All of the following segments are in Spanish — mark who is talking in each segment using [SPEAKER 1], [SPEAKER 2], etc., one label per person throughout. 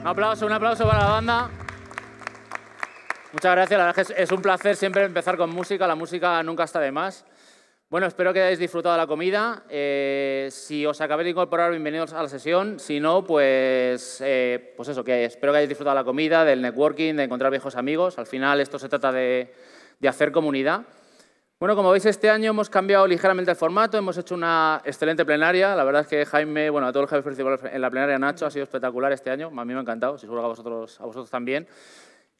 [SPEAKER 1] Un aplauso, un aplauso para la banda. Muchas gracias, la verdad es que es un placer siempre empezar con música, la música nunca está de más. Bueno, espero que hayáis disfrutado de la comida. Eh, si os acabéis de incorporar, bienvenidos a la sesión. Si no, pues, eh, pues eso, que espero que hayáis disfrutado de la comida, del networking, de encontrar viejos amigos. Al final esto se trata de, de hacer comunidad. Bueno, como veis, este año hemos cambiado ligeramente el formato, hemos hecho una excelente plenaria. La verdad es que Jaime, bueno, a todos los jefes principales en la plenaria, Nacho, ha sido espectacular este año. A mí me ha encantado, seguro que a vosotros, a vosotros también.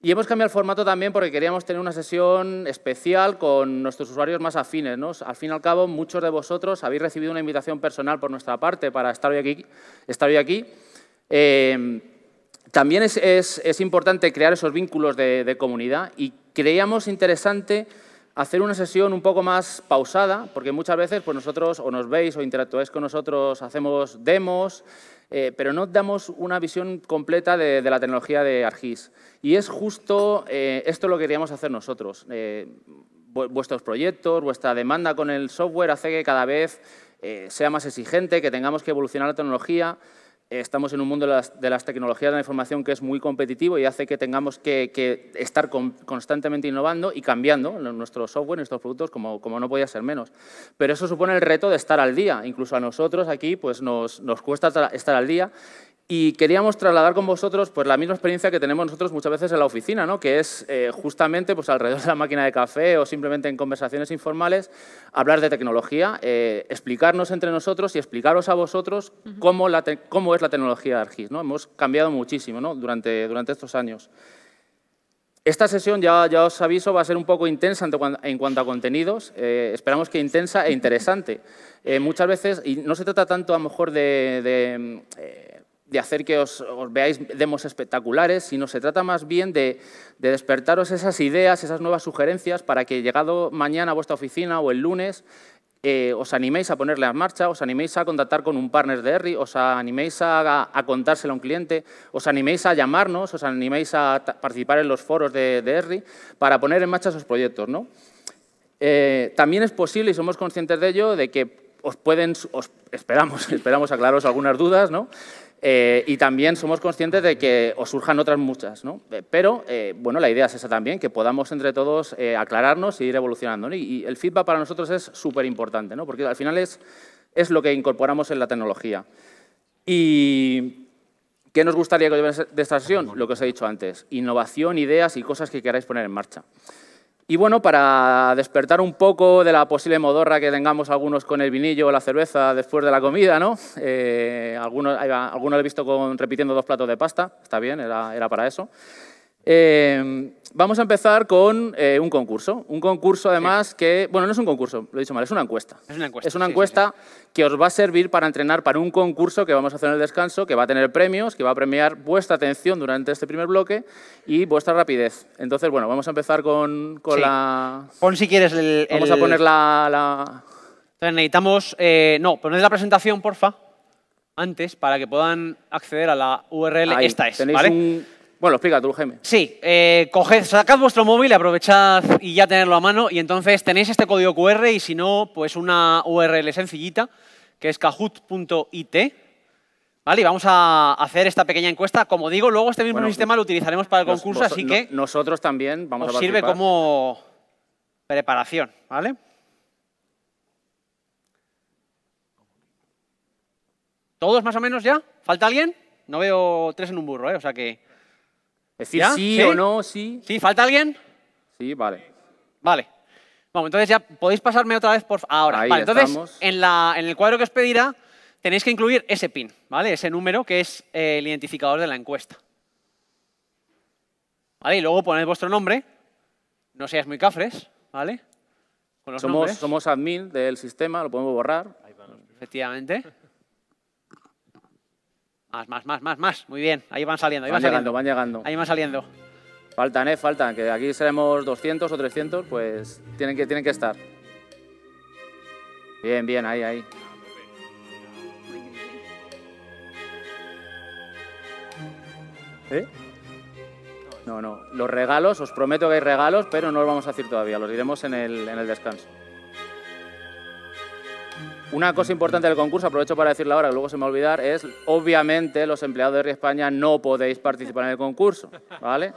[SPEAKER 1] Y hemos cambiado el formato también porque queríamos tener una sesión especial con nuestros usuarios más afines. ¿no? Al fin y al cabo, muchos de vosotros habéis recibido una invitación personal por nuestra parte para estar hoy aquí. Estar hoy aquí. Em, también es, importante crear esos vínculos de, de comunidad y creíamos interesante hacer una sesión un poco más pausada, porque muchas veces pues nosotros o nos veis o interactuáis con nosotros, hacemos demos, eh, pero no damos una visión completa de, la tecnología de ARGIS. Y es justo eh, esto lo que queríamos hacer nosotros. Eh, vuestros proyectos, vuestra demanda con el software hace que cada vez sea más exigente, que tengamos que evolucionar la tecnología estamos en un mundo de las, tecnologías de la información que es muy competitivo y hace que tengamos que, estar constantemente innovando y cambiando nuestro software, nuestros productos, como, no podía ser menos. Pero eso supone el reto de estar al día. Incluso a nosotros aquí pues nos cuesta estar al día y queríamos trasladar con vosotros pues, la misma experiencia que tenemos nosotros muchas veces en la oficina, que es eh, justamente pues, alrededor de la máquina de café o simplemente en conversaciones informales, hablar de tecnología, eh, explicarnos entre nosotros y explicaros a vosotros cómo, cómo, es la tecnología de ARGIS. ¿no? Hemos cambiado muchísimo durante, durante estos años. Esta sesión, ya, ya os aviso, va a ser un poco intensa en, cuanto, a contenidos. Eh, esperamos que intensa e interesante. muchas veces, y no se trata tanto a lo mejor de de hacer que os, veáis demos espectaculares, sino se trata más bien de, despertaros esas ideas, esas nuevas sugerencias para que llegado mañana a vuestra oficina o el lunes eh, os animéis a ponerle en marcha, os animéis a contactar con un partner de ERRI, os animéis a, contárselo a un cliente, os animéis a llamarnos, os animéis a participar en los foros de, de ERRI para poner en marcha esos proyectos. ¿no? Eh, también es posible, y somos conscientes de ello, de que os pueden, os esperamos, esperamos aclararos algunas dudas, ¿no? Eh, y también somos conscientes de que os surjan otras muchas, ¿no? Eh, pero, eh, bueno, la idea es esa también, que podamos entre todos aclararnos e ir evolucionando. Y, el feedback para nosotros es súper importante, ¿no? Porque al final es, es lo que incorporamos en la tecnología. Y... ¿Qué nos gustaría que de esta sesión? Lo que os he dicho antes, innovación, ideas y cosas que queráis poner en marcha. Y bueno, para despertar un poco de la posible modorra que tengamos algunos con el vinillo o la cerveza después de la comida, ¿no? Eh, algunos, lo he visto con, repitiendo dos platos de pasta, está bien, era para eso. Em, vamos a empezar con eh, un concurso. Un concurso, además, que... Bueno, no es un concurso, lo he dicho mal, es una encuesta. Es una encuesta. Es una encuesta que os va a servir para entrenar para un concurso que vamos a hacer en el descanso, que va a tener premios, que va a premiar vuestra atención durante este primer bloque y vuestra rapidez. Entonces, bueno, vamos a empezar con, con la...
[SPEAKER 2] Pon si quieres el... Vamos a poner
[SPEAKER 1] la...
[SPEAKER 2] la... necesitamos... Eh, no, poned la presentación, porfa, antes, para que puedan acceder a la URL. Ahí, esta es, ¿vale?
[SPEAKER 1] Un bueno, explica tú, Jaime.
[SPEAKER 2] Sí, eh, coged, sacad vuestro móvil, aprovechad y ya tenerlo a mano y entonces tenéis este código QR y si no, pues una URL sencillita que es kahoot.it. Vale, y vamos a hacer esta pequeña encuesta.
[SPEAKER 1] Como digo, luego este mismo sistema lo utilizaremos para el concurso, así que... Nosotros también vamos a participar. sirve
[SPEAKER 2] como preparación, ¿vale? ¿Todos más o menos ya? ¿Falta alguien? No veo tres en un burro, ¿eh? O sea que sí, o no, sí. ¿Sí? ¿Falta alguien? Sí, vale. Vale. Bueno, entonces ya podéis pasarme otra vez por ahora. entonces en, el cuadro que os pedirá tenéis que incluir ese pin, ¿vale? Ese número que es eh, el identificador de la
[SPEAKER 1] encuesta. ¿Vale? Y luego poned vuestro nombre. No seáis muy cafres, ¿vale? somos, somos admin del sistema, lo podemos borrar. Efectivamente.
[SPEAKER 2] Más, más, más, más, más. Muy bien. Ahí
[SPEAKER 1] van saliendo. Ahí van, llegando, van llegando. Ahí van saliendo. Faltan, ¿eh? Faltan. Que aquí seremos 200 o 300, pues tienen que, tienen que estar. Bien, bien, ahí, ahí. ¿Eh? No, no. Los regalos, os prometo que hay regalos, pero no los vamos a decir todavía. Los diremos en el, en el descanso. Una cosa importante del concurso, aprovecho para decirlo ahora, que luego se me va a olvidar, es obviamente los empleados de Río España no podéis participar en el concurso, ¿vale?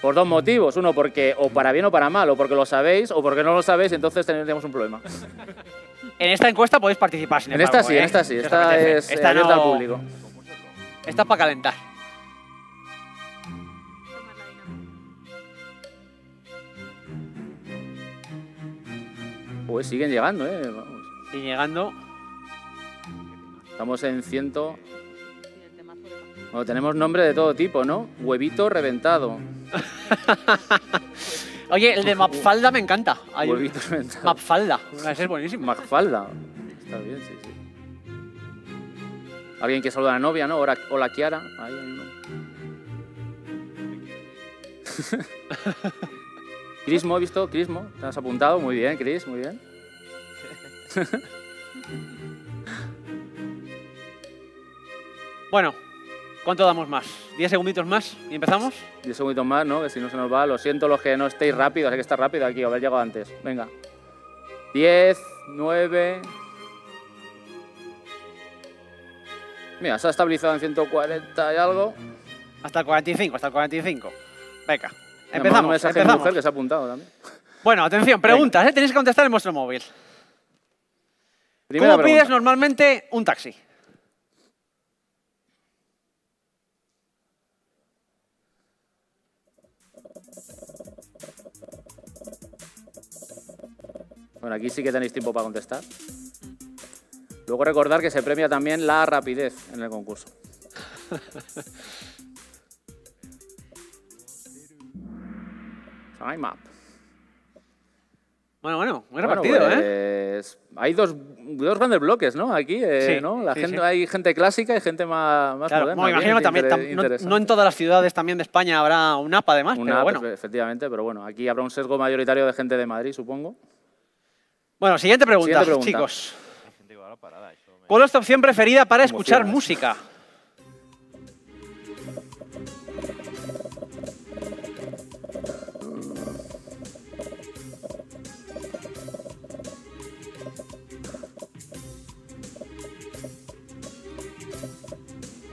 [SPEAKER 1] Por dos motivos. Uno, porque o para bien o para mal, o porque lo sabéis o porque no lo sabéis, entonces tendríamos un problema.
[SPEAKER 2] En esta encuesta podéis participar, sin En esta sí, en ¿eh? esta sí. esta es eh, esta abierta público. Esta es para
[SPEAKER 1] calentar. Pues siguen llegando, ¿eh? Y llegando. Estamos en ciento. Bueno, tenemos nombre de todo tipo, ¿no? Huevito reventado. Oye, el de Mapfalda me encanta. Hay Huevito reventado. Mapfalda. es buenísimo. Mapfalda. Está bien, sí, sí. Alguien que saluda a la novia, ¿no? Hola, hola Kiara. Crismo, he visto, Crismo. Te has apuntado. Muy bien, Cris, muy bien. bueno, ¿cuánto damos más? ¿10 segunditos más y empezamos? 10 segunditos más, ¿no? Que si no se nos va. Lo siento los que no estáis rápido, hay que estar rápido aquí, haber llegado antes. Venga. 10, 9... Mira, se ha estabilizado en 140 y algo. Hasta el 45, hasta el 45. Venga, empezamos. apuntado
[SPEAKER 2] Bueno, atención, preguntas, ¿eh? tenéis que contestar en vuestro móvil. ¿Cómo pides normalmente un taxi?
[SPEAKER 1] Bueno, aquí sí que tenéis tiempo para contestar. Luego recordar que se premia también la rapidez en el concurso. Time up. Bueno, bueno, buen partido, ¿eh? Pues, hay dos, dos, grandes bloques, ¿no? Aquí, eh, ¿no? La gente, Hay gente clásica y gente más, más moderna. también, no, en todas las ciudades también de España habrá un APA, además, pero bueno. efectivamente, pero bueno, aquí habrá un sesgo mayoritario de gente de Madrid, supongo.
[SPEAKER 2] Bueno, siguiente pregunta. chicos. ¿Cuál es tu opción preferida para escuchar música?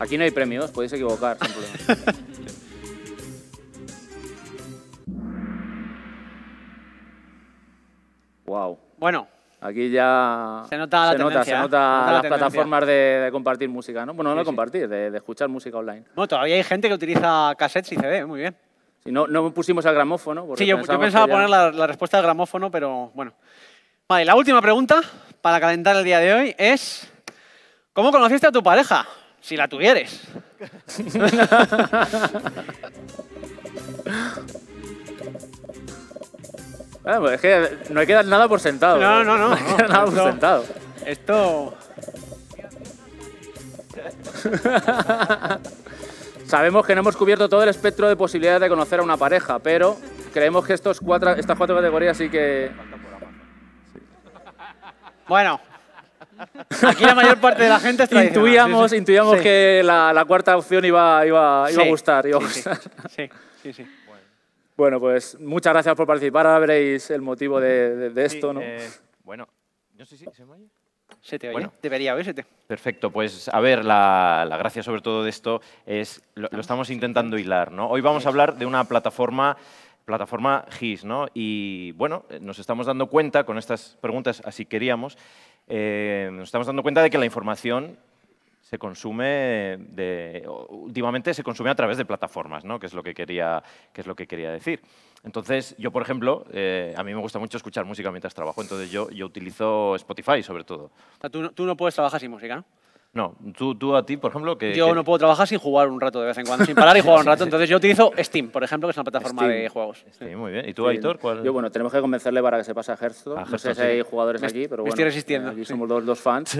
[SPEAKER 1] Aquí no hay premios, podéis equivocar sin wow. Bueno. Aquí ya se nota la se las plataformas de, compartir música, ¿no? Bueno, no de compartir, de, escuchar música online.
[SPEAKER 2] Bueno, todavía hay gente que utiliza cassettes y CD, muy bien. Si no, no pusimos el gramófono. Sí, yo, pensaba poner la, respuesta al gramófono, pero bueno. Vale, la última pregunta para calentar el día de hoy es, ¿cómo conociste a tu pareja? si la tuvieres.
[SPEAKER 1] Ah, pues es que no hay que dar nada por sentado. No, no, no. hay que dar nada por sentado. Esto. Sabemos que no hemos cubierto todo el espectro de posibilidades de conocer a una pareja, pero creemos que estos cuatro, estas cuatro categorías sí que. Bueno,
[SPEAKER 3] Aquí la mayor parte de la gente Intuíamos, intuíamos que la, cuarta opción iba, iba, iba a gustar. Iba a sí, sí, sí.
[SPEAKER 1] Bueno, pues muchas gracias por participar. Ahora veréis el motivo de, esto, ¿no? Eh,
[SPEAKER 3] bueno, no sé si se me oye. Se te oye, bueno, debería oírse. Perfecto, pues a ver, la, la, gracia sobre todo de esto es, lo, lo estamos intentando hilar, ¿no? Hoy vamos a hablar de una plataforma plataforma GIS, ¿no? Y bueno, eh, nos estamos dando cuenta con estas preguntas, así queríamos, eh, nos estamos dando cuenta de que la información se consume últimamente se consume a través de plataformas, ¿no? que, es lo que, quería, es lo que quería decir. Entonces, yo, por ejemplo, eh, a mí me gusta mucho escuchar música mientras trabajo, entonces yo, yo utilizo Spotify sobre todo. tú, tú no puedes trabajar sin música, ¿no? No, tú, a ti, por ejemplo, que... Yo no puedo trabajar sin jugar
[SPEAKER 2] un
[SPEAKER 1] rato de vez en cuando,
[SPEAKER 2] sin parar y jugar un rato. Entonces yo utilizo Steam, por ejemplo, que es una plataforma de juegos.
[SPEAKER 3] muy bien. ¿Y tú,
[SPEAKER 1] Aitor? Yo, bueno, tenemos que convencerle para que se pase a Hearthstone. no sé si hay jugadores aquí, pero bueno. estoy eh, resistiendo. Aquí somos dos, dos fans.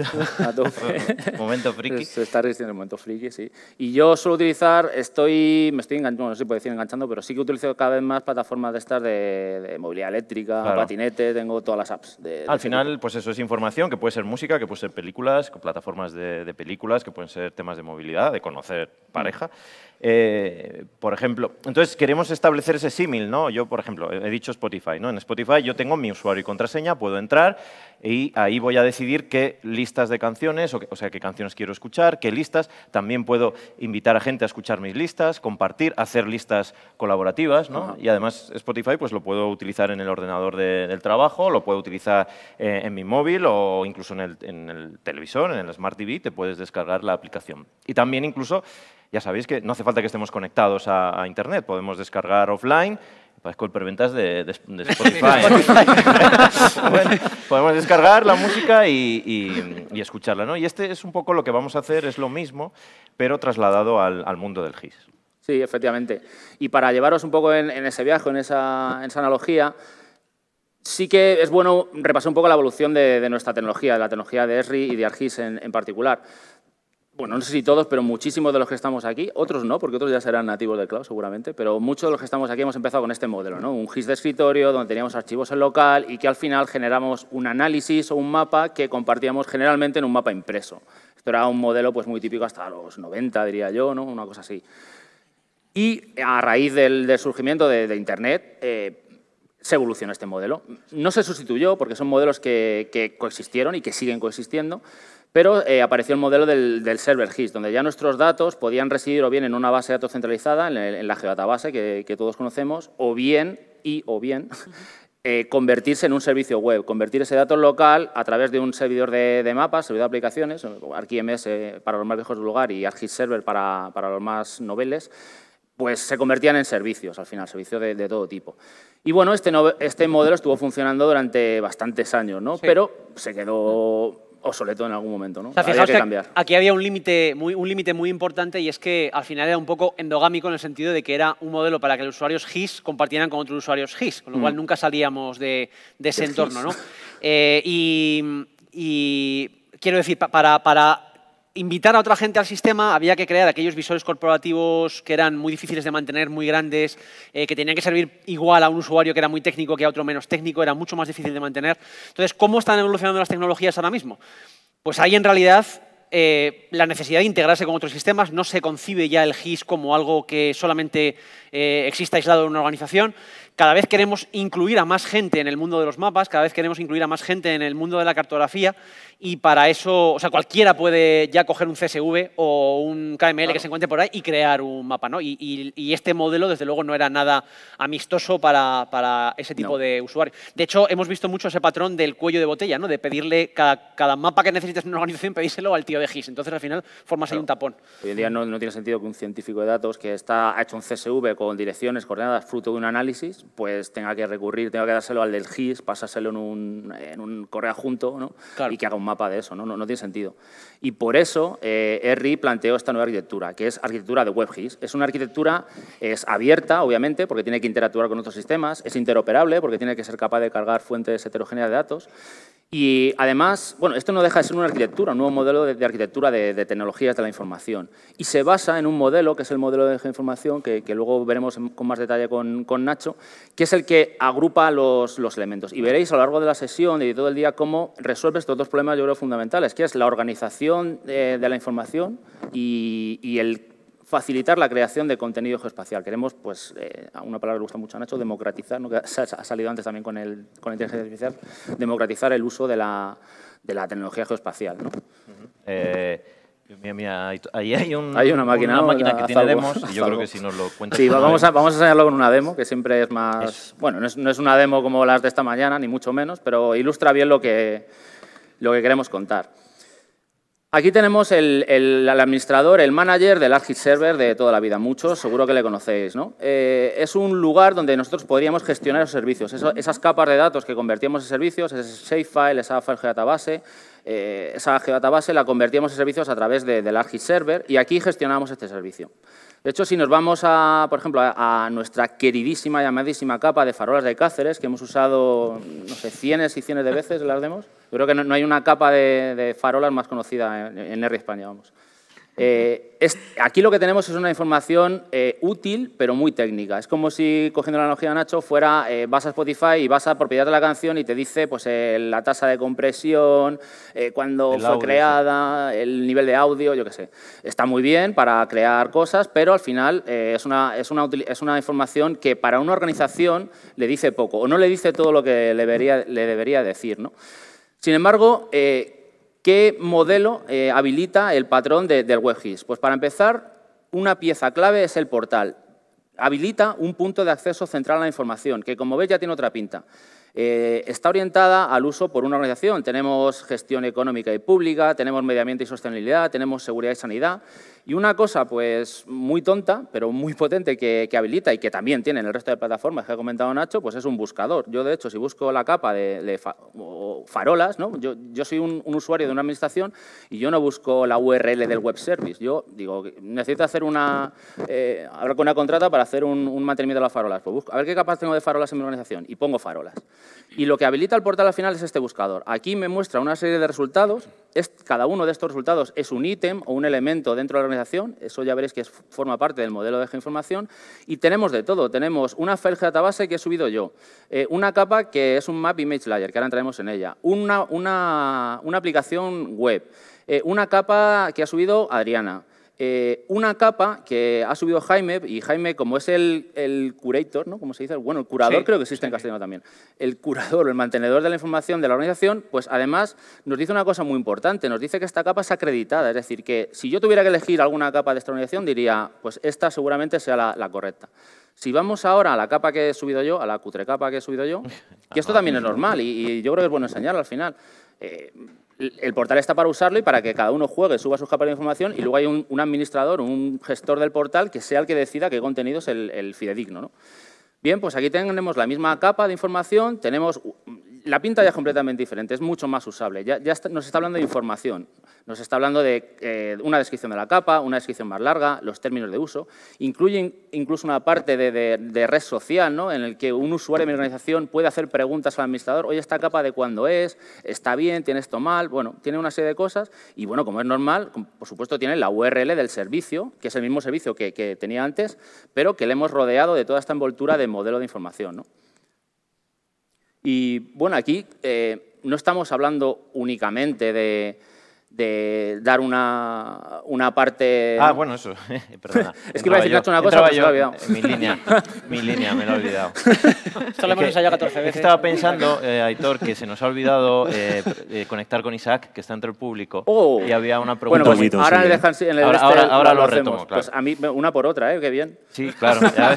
[SPEAKER 1] momento friki. Se está resistiendo el momento friki, sí. Y yo suelo utilizar, estoy, me estoy enganchando, no sé si puedo decir enganchando, pero sí que utilizo cada vez más plataformas de estas de, movilidad eléctrica, patinete, tengo todas las apps. De, Al final,
[SPEAKER 3] pues eso es información, que puede ser música, que puede ser películas, plataformas de de películas, que pueden ser temas de movilidad, de conocer mm. pareja. Eh, por ejemplo, entonces queremos establecer ese símil, ¿no? Yo, por ejemplo, he dicho Spotify, ¿no? En Spotify yo tengo mi usuario y contraseña, puedo entrar y ahí voy a decidir qué listas de canciones, o, sea, qué canciones quiero escuchar, qué listas. También puedo invitar a gente a escuchar mis listas, compartir, hacer listas colaborativas, ¿no? Y además Spotify pues lo puedo utilizar en el ordenador del trabajo, lo puedo utilizar eh, en mi móvil o incluso en el, en el televisor, en el Smart TV, te puedes descargar la aplicación. Y también incluso ya sabéis que no hace falta que estemos conectados a, Internet, podemos descargar offline Parezco el preventas de, de, Spotify. podemos descargar la música y, escucharla, ¿no? Y este es un poco lo que vamos a hacer, es lo mismo, pero trasladado al, mundo del GIS.
[SPEAKER 1] Sí, efectivamente. Y para llevaros un poco en, ese viaje, en esa, en esa, analogía, sí que es bueno repasar un poco la evolución de, nuestra tecnología, de la tecnología de ESRI y de ArcGIS en, en particular bueno, no sé si todos, pero muchísimos de los que estamos aquí, otros no, porque otros ya serán nativos del cloud seguramente, pero muchos de los que estamos aquí hemos empezado con este modelo, ¿no? Un GIS de escritorio donde teníamos archivos en local y que al final generamos un análisis o un mapa que compartíamos generalmente en un mapa impreso. Esto era un modelo pues, muy típico hasta los 90, diría yo, ¿no? Una cosa así. Y a raíz del, surgimiento de, Internet, eh, se evolucionó este modelo. No se sustituyó porque son modelos que coexistieron y que siguen coexistiendo, pero eh, apareció el modelo del, server HIS, donde ya nuestros datos podían residir o bien en una base de datos centralizada, en, la geodatabase que, que, todos conocemos, o bien, y o bien, eh, convertirse en un servicio web, convertir ese dato local a través de un servidor de, mapas, servidor de aplicaciones, ArcIMS eh, para los más viejos del lugar y ArcGIS Server para, los más noveles, pues se convertían en servicios, al final, servicios de, todo tipo. Y bueno, este, este, modelo estuvo funcionando durante bastantes años, ¿no? Pero se quedó obsoleto en algún momento, ¿no? había que cambiar.
[SPEAKER 2] aquí había un límite muy, importante y es que al final era un poco endogámico en el sentido de que era un modelo para que los usuarios GIS compartieran con otros usuarios GIS, con lo cual mm. nunca salíamos de, ese entorno, ¿no? Eh, y, y, quiero decir, para, para invitar a otra gente al sistema, había que crear aquellos visores corporativos que eran muy difíciles de mantener, muy grandes, eh, que tenían que servir igual a un usuario que era muy técnico que a otro menos técnico, era mucho más difícil de mantener. Entonces, ¿cómo están evolucionando las tecnologías ahora mismo? Pues hay en realidad eh, la necesidad de integrarse con otros sistemas, no se concibe ya el GIS como algo que solamente eh, exista aislado de una organización, cada vez queremos incluir a más gente en el mundo de los mapas, cada vez queremos incluir a más gente en el mundo de la cartografía y para eso, o sea, cualquiera puede ya coger un CSV o un KML que se encuentre por ahí y crear un mapa, ¿no? Y, este modelo, desde luego, no era nada amistoso para, ese tipo de usuario. De hecho, hemos visto mucho ese patrón del cuello de botella, ¿no? De pedirle cada, mapa
[SPEAKER 1] que necesites en una organización, pedíselo al tío de GIS. Entonces, al final, formas ahí un tapón. Hoy en día no, tiene sentido que un científico de datos que está, ha hecho un CSV con direcciones, coordenadas, fruto de un análisis, pues tenga que recurrir, tenga que dárselo al del GIS, pasárselo en un, correo adjunto y que haga un mapa de eso, ¿no? No, tiene sentido. Y por eso eh, ERRI planteó esta nueva arquitectura, que es arquitectura de WebGIS. Es una arquitectura es abierta, obviamente, porque tiene que interactuar con otros sistemas, es interoperable, porque tiene que ser capaz de cargar fuentes heterogéneas de datos y además, bueno, esto no deja de ser una arquitectura, un nuevo modelo de, arquitectura de, de, tecnologías de la información. Y se basa en un modelo, que es el modelo de información, que, luego veremos con más detalle con, con, Nacho, que es el que agrupa los, elementos. Y veréis a lo largo de la sesión y de todo el día cómo resuelve estos dos problemas, yo creo, fundamentales, que es la organización eh, de, la información y, el facilitar la creación de contenido geoespacial. Queremos, pues, a eh, una palabra que gusta mucho a Nacho, democratizar, que ha salido antes también con, el, con la inteligencia artificial, democratizar el uso de la, de la tecnología
[SPEAKER 3] geoespacial. ¿no? Eh, Mira, mira, ahí hay, una máquina, que tiene demos y yo creo que si nos lo Sí, vamos a,
[SPEAKER 1] enseñarlo con una demo, que siempre es más... Bueno, no es, no es, una demo como las de esta mañana, ni mucho menos, pero ilustra bien lo que, lo que queremos contar. Aquí tenemos el, administrador, el manager del ArcGIS Server de toda la vida. Muchos seguro que le conocéis. Eh, es un lugar donde nosotros podríamos gestionar los servicios. esas capas de datos que convertimos en servicios, ese shapefile, esa file geodatabase, eh, esa geodatabase la convertíamos en servicios a través del ArcGIS Server y aquí gestionamos este servicio. De hecho, si nos vamos, a, por ejemplo, a, nuestra queridísima y amadísima capa de farolas de Cáceres, que hemos usado, no sé, cienes y cienes de veces las demos, yo creo que no, hay una capa de, farolas más conocida en, en R España, vamos. Eh, aquí lo que tenemos es una información eh, útil, pero muy técnica. Es como si, cogiendo la analogía de Nacho, fuera, eh, vas a Spotify y vas a propiedad de la canción y te dice pues, la tasa de compresión, cuándo fue creada, el nivel de audio, yo qué sé. Está muy bien para crear cosas, pero al final es, una, es, una, información que para una organización le dice poco o no le dice todo lo que le debería, le debería decir. ¿no? Sin embargo, ¿Qué modelo eh, habilita el patrón del WebGIS? Pues para empezar, una pieza clave es el portal. Habilita un punto de acceso central a la información, que como veis ya tiene otra pinta. Eh, está orientada al uso por una organización. Tenemos gestión económica y pública, tenemos medio ambiente y sostenibilidad, tenemos seguridad y sanidad. Y una cosa pues muy tonta, pero muy potente que, habilita y que también tiene en el resto de plataformas que ha comentado Nacho, pues es un buscador. Yo, de hecho, si busco la capa de, farolas, ¿no? yo, yo soy un, usuario de una administración y yo no busco la URL del web service. Yo digo, necesito hacer una, eh, hablar con una contrata para hacer un, mantenimiento de las farolas. Pues busco, a ver qué capas tengo de farolas en mi organización y pongo farolas. Y lo que habilita el portal al final es este buscador. Aquí me muestra una serie de resultados. Es, cada uno de estos resultados es un ítem o un elemento dentro de la organización eso ya veréis que forma parte del modelo de información y tenemos de todo. Tenemos una file database que he subido yo, eh, una capa que es un map image layer, que ahora entraremos en ella, una, aplicación web, eh, una capa que ha subido Adriana, eh, una capa que ha subido Jaime, y Jaime, como es el, curator, ¿no? Como se dice, bueno, el curador creo que existe en castellano también, el curador, el mantenedor de la información de la organización, pues además nos dice una cosa muy importante, nos dice que esta capa es acreditada, es decir, que si yo tuviera que elegir alguna capa de esta organización, diría, pues esta seguramente sea la, correcta. Si vamos ahora a la capa que he subido yo, a la cutre capa que he subido yo, que esto ah, también es normal y, yo creo que es bueno enseñar al final, eh, el portal está para usarlo y para que cada uno juegue, suba sus capas de información y luego hay un, administrador, un gestor del portal que sea el que decida qué contenido es el, fidedigno. Bien, pues aquí tenemos la misma capa de información, tenemos la pinta ya es completamente diferente, es mucho más usable. Ya, nos está hablando de información, nos está hablando de eh, una descripción de la capa, una descripción más larga, los términos de uso. Incluye incluso una parte de, red social en el que un usuario de mi organización puede hacer preguntas al administrador, oye, ¿esta capa de cuándo es? ¿Está bien? ¿Tiene esto mal? Bueno, tiene una serie de cosas y, bueno, como es normal, por supuesto tiene la URL del servicio, que es el mismo servicio que, que tenía antes, pero que le hemos rodeado de toda esta envoltura de modelo de información. ¿no? Y bueno, aquí eh, no estamos hablando únicamente de, de dar una, una parte... Ah, bueno, eso, perdona. es que iba a decirte una cosa, pero Mi línea, mi línea, me lo he olvidado. Solo hemos ensayado 14 veces. Estaba pensando,
[SPEAKER 3] eh, Aitor, que se nos ha olvidado eh, eh, conectar con Isaac, que está entre el público, oh. y había una pregunta... Bueno, pues, ahora sí, este ahora, ahora, lo, retomo, pues, claro. Pues
[SPEAKER 1] a mí, una por
[SPEAKER 3] otra, ¿eh? Qué bien. Sí, claro, ya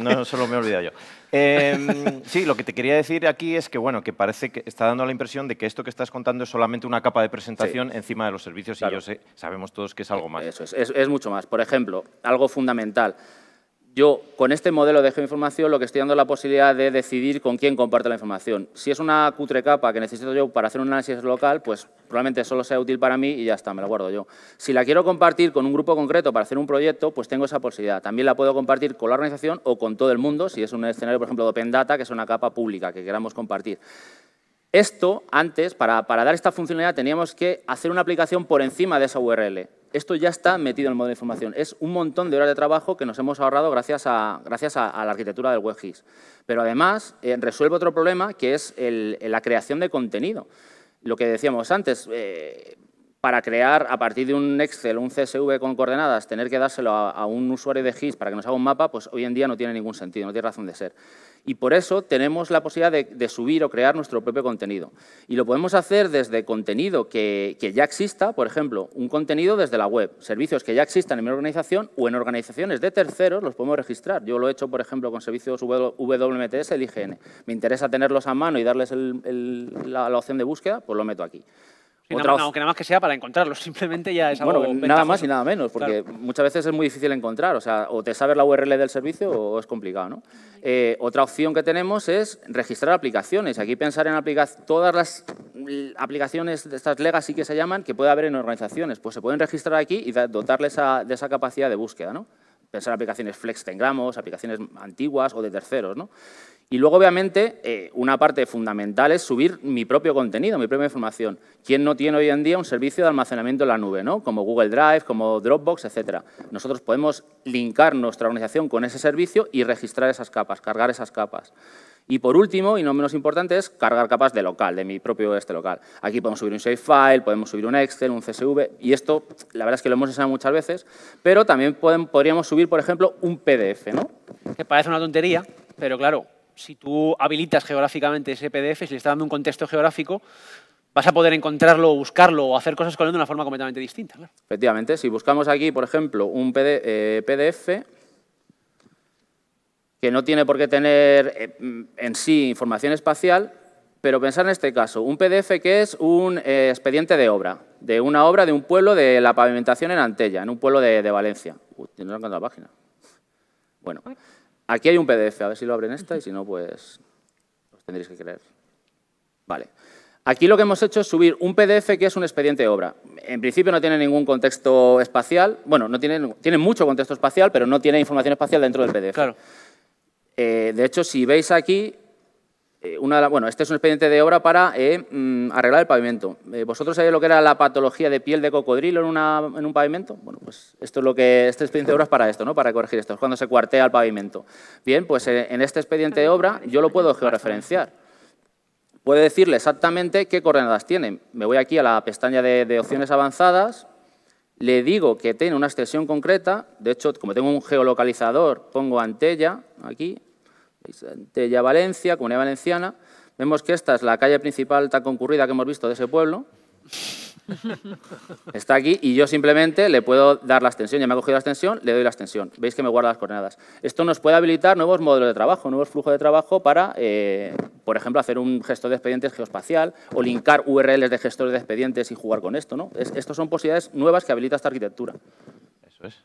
[SPEAKER 3] no solo me he olvidado yo. Em, sí, lo que te quería decir aquí es que, bueno, que parece que está dando la impresión de que esto que estás contando es solamente una capa de presentación encima de los servicios y yo sabemos todos que es eh, algo más. Eso es, es, es mucho más. Por ejemplo,
[SPEAKER 1] algo fundamental. Yo, con este modelo de geoinformación, lo que estoy dando es la posibilidad de decidir con quién comparto la información. Si es una cutre capa que necesito yo para hacer un análisis local, pues probablemente solo sea útil para mí y ya está, me la guardo yo. Si la quiero compartir con un grupo concreto para hacer un proyecto, pues tengo esa posibilidad. También la puedo compartir con la organización o con todo el mundo, si es un escenario, por ejemplo, de Open Data, que es una capa pública que queramos compartir. Esto, antes, para, dar esta funcionalidad teníamos que hacer una aplicación por encima de esa URL. Esto ya está metido en el modelo de información. Es un montón de horas de trabajo que nos hemos ahorrado gracias a, gracias a, la arquitectura del WebGIS. Pero además eh, resuelve otro problema que es la creación de contenido. Lo que decíamos antes, eh, para crear a partir de un Excel un CSV con coordenadas, tener que dárselo a, un usuario de GIS para que nos haga un mapa, pues hoy en día no tiene ningún sentido, no tiene razón de ser. Y por eso tenemos la posibilidad de, subir o crear nuestro propio contenido. Y lo podemos hacer desde contenido que, ya exista, por ejemplo, un contenido desde la web, servicios que ya existan en mi organización o en organizaciones de terceros los podemos registrar. Yo lo he hecho, por ejemplo, con servicios WMTS, el IGN. Me interesa tenerlos a mano y darles la opción de búsqueda, pues lo meto aquí aunque
[SPEAKER 2] nada más que sea para encontrarlo, simplemente ya es algo Bueno, nada más y
[SPEAKER 1] nada menos, porque muchas veces es muy difícil encontrar, o sea, o te sabes la URL del servicio o es complicado, eh, otra opción que tenemos es registrar aplicaciones. Aquí pensar en todas las aplicaciones de estas legacy que se llaman, que puede haber en organizaciones, pues se pueden registrar aquí y dotarles de esa capacidad de búsqueda, ¿no? pensar aplicaciones flex que tengamos, aplicaciones antiguas o de terceros. ¿no? Y luego, obviamente, eh, una parte fundamental es subir mi propio contenido, mi propia información. ¿Quién no tiene hoy en día un servicio de almacenamiento en la nube? ¿no? Como Google Drive, como Dropbox, etcétera. Nosotros podemos linkar nuestra organización con ese servicio y registrar esas capas, cargar esas capas. Y por último, y no menos importante, es cargar capas de local, de mi propio este local. Aquí podemos subir un shapefile, podemos subir un Excel, un CSV, y esto la verdad es que lo hemos usado muchas veces, pero también podríamos subir, por ejemplo, un PDF, ¿no?
[SPEAKER 2] Que parece una tontería, pero claro, si tú habilitas geográficamente ese PDF, si le está dando un contexto geográfico, vas a poder encontrarlo, buscarlo o hacer cosas con él de una forma completamente distinta.
[SPEAKER 1] Efectivamente, si buscamos aquí, por ejemplo, un PDF, eh, que no tiene por qué tener eh, en sí información espacial, pero pensar en este caso, un PDF que es un eh, expediente de obra, de una obra de un pueblo de la pavimentación en Antella, en un pueblo de, Valencia. Uy, no encuentro la página. Bueno, aquí hay un PDF, a ver si lo abren esta y si no, pues os tendréis que creer. Vale. Aquí lo que hemos hecho es subir un PDF que es un expediente de obra. En principio no tiene ningún contexto espacial, bueno, no tiene, tiene mucho contexto espacial, pero no tiene información espacial dentro del PDF. Claro. Eh, de hecho, si veis aquí, eh, bueno, este es un expediente de obra para eh, mm, arreglar el pavimento. ¿Vosotros sabéis lo que era la patología de piel de cocodrilo en, en, un pavimento? Bueno, pues esto es lo que este expediente de obra es para esto, ¿no? Para corregir esto, es cuando se cuartea el pavimento. Bien, pues en este expediente de obra yo lo puedo georreferenciar. Puede decirle exactamente qué coordenadas tiene. Me voy aquí a la pestaña de, de opciones avanzadas, le digo que tiene una extensión concreta, de hecho, como tengo un geolocalizador, pongo Antella aquí, Tella Valencia, Comunidad Valenciana. Vemos que esta es la calle principal tan concurrida que hemos visto de ese pueblo. Está aquí y yo simplemente le puedo dar la extensión. Ya me ha cogido la extensión, le doy la extensión. Veis que me guarda las coordenadas. Esto nos puede habilitar nuevos modelos de trabajo, nuevos flujos de trabajo para, eh, por ejemplo, hacer un gestor de expedientes geoespacial o linkar URLs de gestores de expedientes y jugar con esto. ¿no? estos son posibilidades nuevas que habilita esta arquitectura.
[SPEAKER 3] Eso es.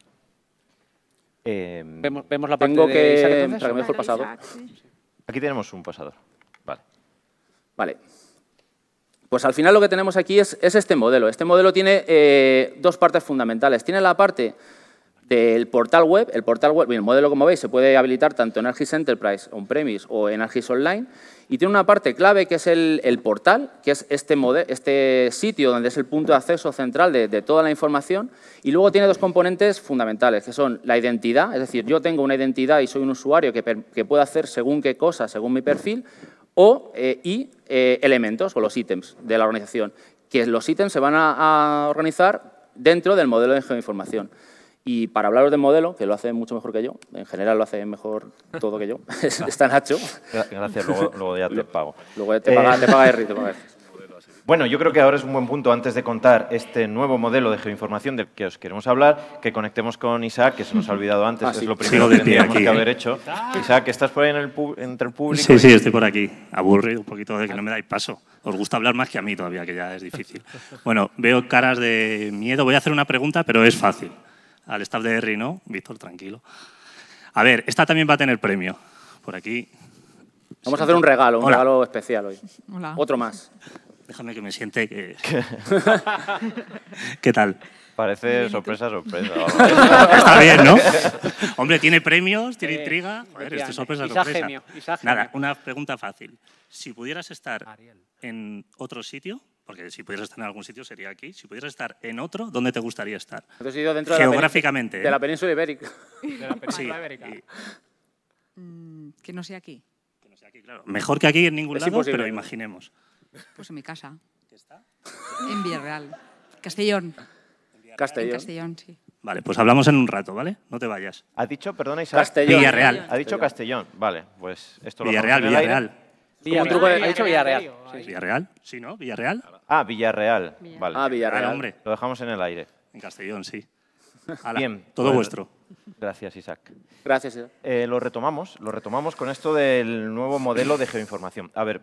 [SPEAKER 3] Em, ¿Vemos, la parte de que, pasado. Aquí tenemos un pasador.
[SPEAKER 1] Vale. Vale. Pues al final lo que tenemos aquí es, este modelo. Este modelo tiene eh, dos partes fundamentales. Tiene la parte portal web. El portal web, el modelo, como veis, se puede habilitar tanto en Argis Enterprise on-premise o en Argis Online y tiene una parte clave que es el, portal, que es este, este, sitio donde es el punto de acceso central de, toda la información y luego tiene dos componentes fundamentales, que son la identidad, es decir, yo tengo una identidad y soy un usuario que, puedo puede hacer según qué cosa, según mi perfil, o, eh, y eh, elementos o los ítems de la organización, que los ítems se van a, organizar dentro del modelo de geoinformación. Y para hablaros del modelo, que lo hace mucho mejor que yo, en general lo hace mejor todo que yo, está Nacho.
[SPEAKER 3] Gracias, luego, ya te pago. Luego te paga, eh, te paga bueno, yo creo que ahora es un buen punto, antes de contar este nuevo modelo de geoinformación del que os queremos hablar, que conectemos con Isaac, que se nos ha olvidado antes, ah, es lo primero que tendríamos que ¿eh? haber hecho. Isaac, ¿estás por ahí en el entre el público? Sí, sí, estoy por
[SPEAKER 4] aquí. Aburrido un poquito de que no me dais paso. Os gusta hablar más que a mí todavía, que ya es difícil. Bueno, veo caras de miedo. Voy a hacer una pregunta, pero es fácil al staff de rino Víctor, tranquilo. A ver, esta también va a tener premio. Por aquí. Vamos a hacer un regalo, un regalo especial hoy. Hola. Otro más. Déjame que me siente que... ¿Qué tal? Parece sorpresa, sorpresa. Está bien, ¿no? Hombre, tiene premios, tiene intriga. Joder, esto es sorpresa, sorpresa. Nada, una pregunta fácil. Si pudieras estar en otro sitio, porque si pudieras estar en algún sitio sería aquí. Si pudieras estar en otro, ¿dónde te gustaría estar? dentro Geográficamente. ¿eh? De la, península ibérica. De la península ibérica. Mm, que no sea aquí. Que no sea aquí, claro. Mejor que aquí en ningún lado, pero imaginemos. Pues en mi casa. ¿Qué está? En Villarreal. Castellón. Castellón. Castellón. En Castellón, sí. Vale, pues hablamos en
[SPEAKER 3] un rato, ¿vale? No te vayas. ¿Ha dicho, perdona Isabel? Castellón. Villarreal. Ha dicho Castellón. Vale, pues esto lo Villarreal, Villarreal. Villarreal. Un truco ¿Ha dicho Villarreal? Sí. ¿Villarreal? Sí, ¿no? ¿Villarreal? Ah, Villarreal. Vale. Ah, Villarreal. Lo dejamos en el aire. En Castellón, sí. Bien. Todo vuestro. Gracias, Isaac. Gracias, eh, lo retomamos, lo retomamos con esto del nuevo modelo de geoinformación. A ver,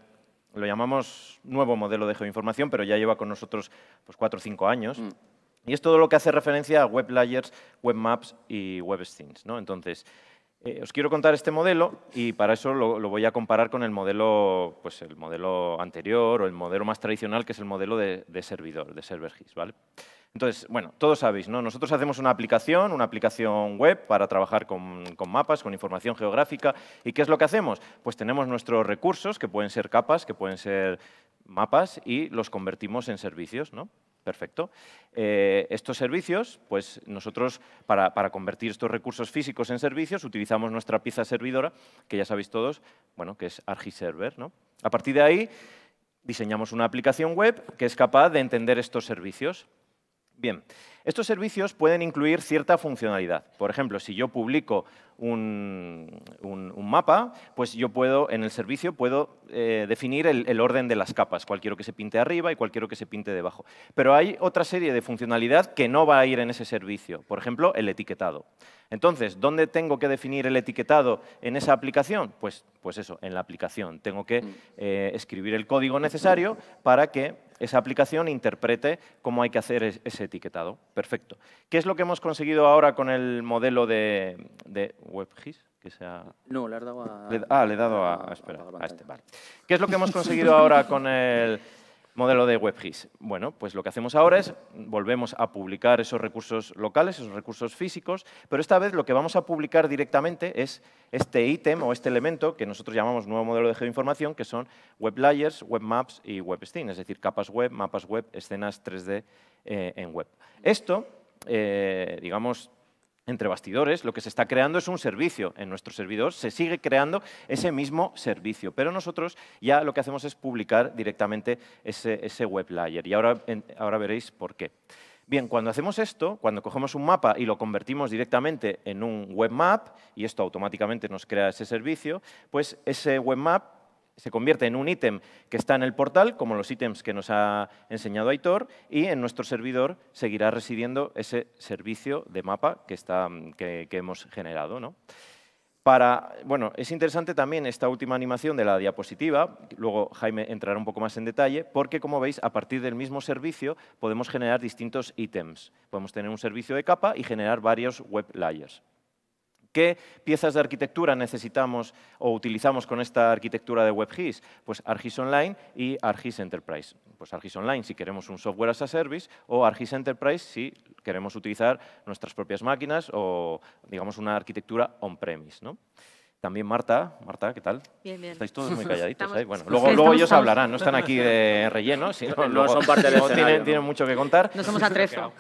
[SPEAKER 3] lo llamamos nuevo modelo de geoinformación, pero ya lleva con nosotros pues, cuatro o cinco años. Mm. Y es todo lo que hace referencia a web layers, web maps y web scenes. ¿no? Entonces, eh, os quiero contar este modelo y para eso lo, voy a comparar con el modelo, pues el modelo anterior o el modelo más tradicional, que es el modelo de, servidor, de server -GIS, ¿vale? Entonces, bueno, todos sabéis, ¿no? Nosotros hacemos una aplicación, una aplicación web para trabajar con, con, mapas, con información geográfica. ¿Y qué es lo que hacemos? Pues tenemos nuestros recursos, que pueden ser capas, que pueden ser mapas, y los convertimos en servicios, ¿no? Perfecto. Eh, estos servicios, pues nosotros para, convertir estos recursos físicos en servicios utilizamos nuestra pieza servidora, que ya sabéis todos, bueno, que es ArgiServer. ¿no? A partir de ahí diseñamos una aplicación web que es capaz de entender estos servicios. Bien, estos servicios pueden incluir cierta funcionalidad. Por ejemplo, si yo publico un, mapa, pues yo puedo, en el servicio, puedo eh, definir el, orden de las capas, Cualquiera que se pinte arriba y cualquiera que se pinte debajo. Pero hay otra serie de funcionalidad que no va a ir en ese servicio. Por ejemplo, el etiquetado. Entonces, ¿dónde tengo que definir el etiquetado en esa aplicación? Pues, pues eso, en la aplicación. Tengo que mm. eh, escribir el código necesario para que esa aplicación interprete cómo hay que hacer ese etiquetado. Perfecto. ¿Qué es lo que hemos conseguido ahora con el modelo de, de WebGIS? Que sea... No, le has dado a... ah, le he dado a... espera, a este, vale. ¿Qué es lo que hemos conseguido ahora con el Modelo de WebGIS. Bueno, pues lo que hacemos ahora es volvemos a publicar esos recursos locales, esos recursos físicos, pero esta vez lo que vamos a publicar directamente es este ítem o este elemento que nosotros llamamos nuevo modelo de geoinformación, que son web layers, web maps y web es decir, capas web, mapas web, escenas 3D eh, en web. Esto, eh, digamos, entre bastidores, lo que se está creando es un servicio en nuestro servidor, se sigue creando ese mismo servicio, pero nosotros ya lo que hacemos es publicar directamente ese, web layer y ahora, ahora veréis por qué. Bien, cuando hacemos esto, cuando cogemos un mapa y lo convertimos directamente en un web map y esto automáticamente nos crea ese servicio, pues ese web map, se convierte en un ítem que está en el portal, como los ítems que nos ha enseñado Aitor, y en nuestro servidor seguirá residiendo ese servicio de mapa que, mm, hemos generado. Para, bueno, es interesante también esta última animación de la diapositiva, luego Jaime entrará un poco más en detalle, porque como veis, a partir del mismo servicio podemos generar distintos ítems. Podemos tener un servicio de capa y generar varios web layers. ¿Qué piezas de arquitectura necesitamos o utilizamos con esta arquitectura de WebGIS? Pues ArcGIS Online y ArcGIS Enterprise. Pues ArcGIS Online si queremos un software as a service o ArcGIS Enterprise si queremos utilizar nuestras propias máquinas o, digamos, una arquitectura on-premise. También Marta, Marta, ¿qué tal? Bien, bien. Estáis todos muy calladitos ¿eh? luego, ellos hablarán, no están aquí de relleno, sino no son parte del tienen, mucho que contar. Nos somos atrezo.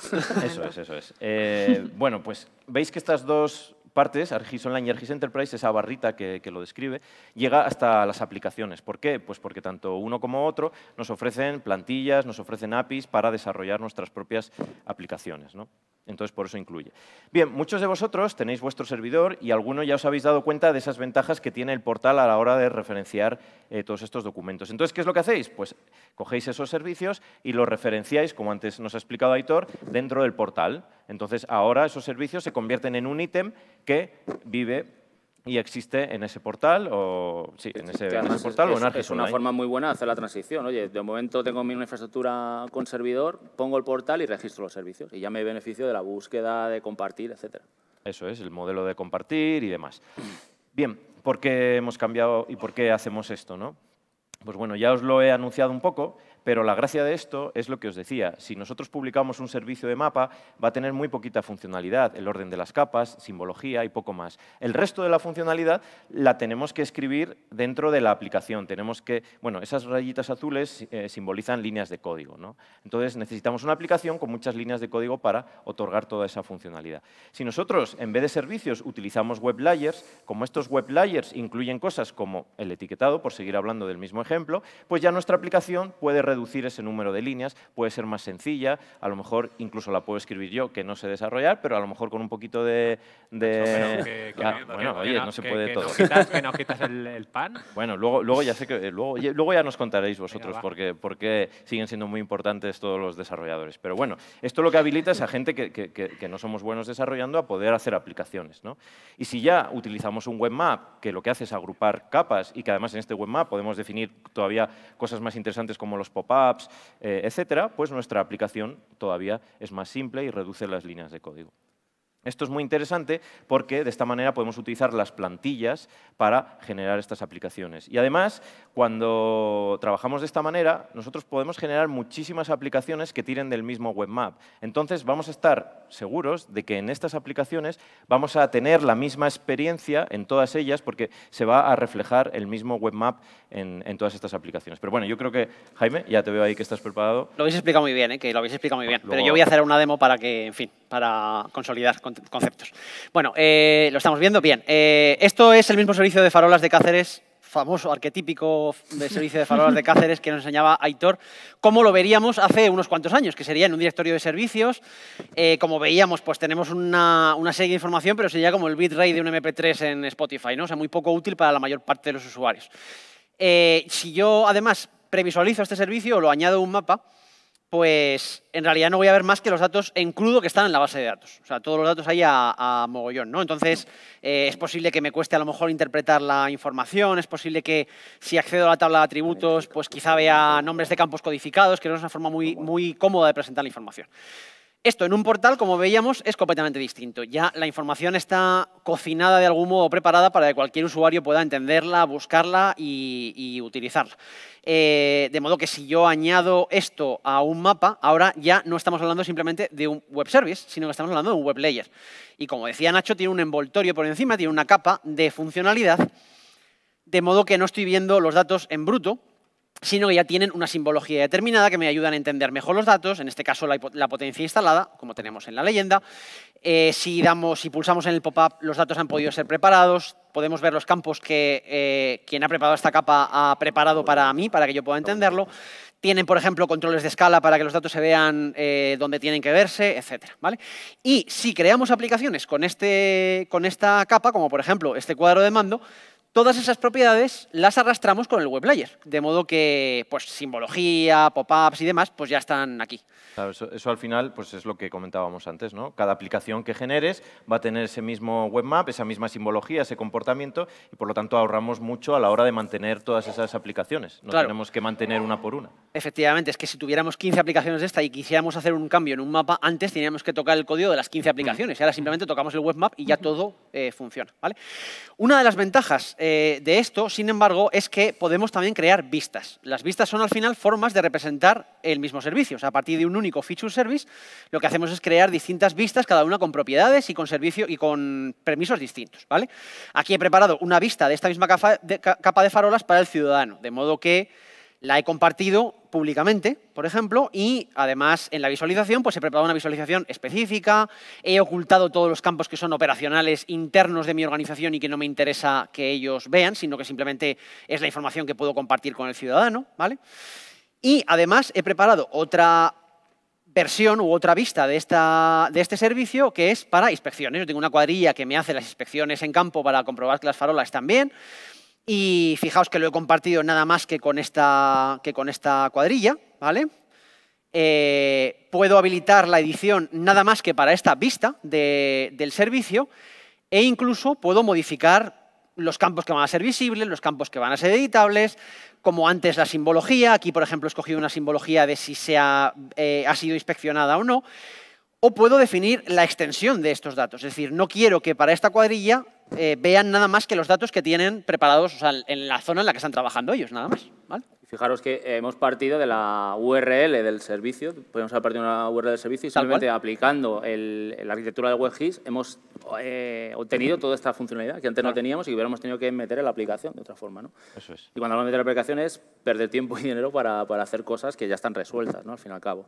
[SPEAKER 3] Eso es, eso es. Eh, bueno, pues veis que estas dos partes, ArcGIS Online y ArcGIS Enterprise, esa barrita que, lo describe, llega hasta las aplicaciones. ¿Por qué? Pues porque tanto uno como otro nos ofrecen plantillas, nos ofrecen APIs para desarrollar nuestras propias aplicaciones. ¿no? Entonces, por eso incluye. Bien, muchos de vosotros tenéis vuestro servidor y alguno ya os habéis dado cuenta de esas ventajas que tiene el portal a la hora de referenciar eh, todos estos documentos. Entonces, ¿qué es lo que hacéis? Pues cogéis esos servicios y los referenciáis, como antes nos ha explicado Aitor, dentro del portal. Entonces, ahora esos servicios se convierten en un ítem que vive y existe en ese portal o en ese, portal es, una forma
[SPEAKER 1] muy buena de hacer la transición. Oye, de momento tengo mi infraestructura con servidor, pongo el portal y registro los servicios y ya me beneficio de la búsqueda, de compartir, etcétera.
[SPEAKER 3] Eso es, el modelo de compartir y demás. Bien, ¿por qué hemos cambiado y por qué hacemos esto? ¿no? Pues bueno, ya os lo he anunciado un poco. Pero la gracia de esto es lo que os decía. Si nosotros publicamos un servicio de mapa, va a tener muy poquita funcionalidad, el orden de las capas, simbología y poco más. El resto de la funcionalidad la tenemos que escribir dentro de la aplicación. Tenemos que, bueno, esas rayitas azules eh, simbolizan líneas de código. ¿no? Entonces necesitamos una aplicación con muchas líneas de código para otorgar toda esa funcionalidad. Si nosotros, en vez de servicios, utilizamos web layers, como estos web layers incluyen cosas como el etiquetado, por seguir hablando del mismo ejemplo, pues ya nuestra aplicación puede reducir ese número de líneas, puede ser más sencilla, a lo mejor incluso la puedo escribir yo, que no sé desarrollar, pero a lo mejor con un poquito de... Ah, bueno, no, se puede todo. Bueno, luego, luego ya sé que... Luego, luego ya nos contaréis vosotros por qué porque siguen siendo muy importantes todos los desarrolladores. Pero bueno, esto lo que habilita es a gente que, no somos buenos desarrollando a poder hacer aplicaciones. ¿no? Y si ya utilizamos un web map, que lo que hace es agrupar capas y que además en este web map podemos definir todavía cosas más interesantes como los pop-ups, eh, etcétera, pues nuestra aplicación todavía es más simple y reduce las líneas de código. Esto es muy interesante porque de esta manera podemos utilizar las plantillas para generar estas aplicaciones. Y además, cuando trabajamos de esta manera, nosotros podemos generar muchísimas aplicaciones que tiren del mismo webmap. Entonces, vamos a estar seguros de que en estas aplicaciones vamos a tener la misma experiencia en todas ellas porque se va a reflejar el mismo webmap en, en todas estas aplicaciones. Pero bueno, yo creo que, Jaime, ya te veo ahí que estás preparado.
[SPEAKER 2] Lo habéis explicado muy bien, ¿eh? que lo habéis explicado muy pues bien. Pero yo voy a hacer una demo para que, en fin, para consolidar conceptos. Bueno, eh, lo estamos viendo bien. Eh, esto es el mismo servicio de farolas de Cáceres famoso arquetípico de servicio de farolas de Cáceres que nos enseñaba Aitor, como lo veríamos hace unos cuantos años, que sería en un directorio de servicios. Eh, como veíamos, pues tenemos una, serie de información, pero sería como el bitrate de un MP3 en Spotify, ¿no? o sea, muy poco útil para la mayor parte de los usuarios. si yo, además, previsualizo este servicio o lo añado a un mapa, pues en realidad no voy a ver más que los datos en crudo que están en la base de datos. O sea, todos los datos ahí a, mogollón, ¿no? Entonces, eh, es posible que me cueste a lo mejor interpretar la información, es posible que si accedo a la tabla de atributos, pues quizá vea nombres de campos codificados, que no es una forma muy, muy cómoda de presentar la información. Esto en un portal, como veíamos, es completamente distinto. Ya la información está cocinada de algún modo, preparada para que cualquier usuario pueda entenderla, buscarla y, utilizarla. Eh, de modo que si yo añado esto a un mapa, ahora ya no estamos hablando simplemente de un web service, sino que estamos hablando de un web layer. Y como decía Nacho, tiene un envoltorio por encima, tiene una capa de funcionalidad, de modo que no estoy viendo los datos en bruto, sino que ya tienen una simbología determinada que me ayudan a entender mejor los datos, en este caso la, potencia instalada, como tenemos en la leyenda. Eh, si, damos, si pulsamos en el pop-up, los datos han podido ser preparados, podemos ver los campos que eh, quien ha preparado esta capa ha preparado para mí, para que yo pueda entenderlo. Tienen, por ejemplo, controles de escala para que los datos se vean eh, donde tienen que verse, etc. ¿vale? Y si creamos aplicaciones con, este, con esta capa, como por ejemplo este cuadro de mando, Todas esas propiedades las arrastramos con el web layer, de modo que pues,
[SPEAKER 3] simbología,
[SPEAKER 2] pop-ups y demás pues ya están aquí.
[SPEAKER 3] eso, al final pues es lo que comentábamos antes, ¿no? Cada aplicación que generes va a tener ese mismo map, esa misma simbología, ese comportamiento y por lo tanto ahorramos mucho a la hora de mantener todas esas aplicaciones. No tenemos que mantener una por una. Efectivamente, es que si tuviéramos 15 aplicaciones de esta y quisiéramos hacer un
[SPEAKER 2] cambio en un mapa, antes teníamos que tocar el código de las 15 mm. aplicaciones. Y ahora simplemente tocamos el map y ya todo eh, funciona. ¿vale? Una de las ventajas eh, de esto, sin embargo, es que podemos también crear vistas. Las vistas son al final formas de representar el mismo servicio. a partir de un único feature service, lo que hacemos es crear distintas vistas, cada una con propiedades y con servicio y con permisos distintos. ¿vale? Aquí he preparado una vista de esta misma de, capa de farolas para el ciudadano, de modo que la he compartido públicamente, por ejemplo, y además en la visualización pues he preparado una visualización específica, he ocultado todos los campos que son operacionales internos de mi organización y que no me interesa que ellos vean, sino que simplemente es la información que puedo compartir con el ciudadano, ¿vale? Y además he preparado otra versión u otra vista de, de este servicio que es para inspecciones. Yo tengo una cuadrilla que me hace las inspecciones en campo para comprobar que las farolas están bien. Y fijaos que lo he compartido nada más que con esta, que con esta cuadrilla, ¿vale? Eh, puedo habilitar la edición nada más que para esta vista del servicio e incluso puedo modificar los campos que van a ser visibles, los campos que van a ser editables, como antes la simbología, aquí por ejemplo he escogido una simbología de si se ha eh, sido inspeccionada o no, o puedo definir la extensión de estos datos, es decir, no quiero que para esta cuadrilla eh, vean nada más que los datos que tienen
[SPEAKER 1] preparados en la zona en la que están trabajando ellos, nada más. ¿vale? Fijaros que hemos partido de la URL del servicio, podemos haber partido de una URL del servicio y simplemente aplicando la arquitectura de WebGIS hemos eh, obtenido toda esta funcionalidad que antes no teníamos y hubiéramos tenido que meter en la aplicación de otra forma. ¿no? Eso es. Y cuando hablamos de meter la aplicación es perder tiempo y dinero para, para hacer cosas que ya están resueltas, ¿no? al fin y al cabo.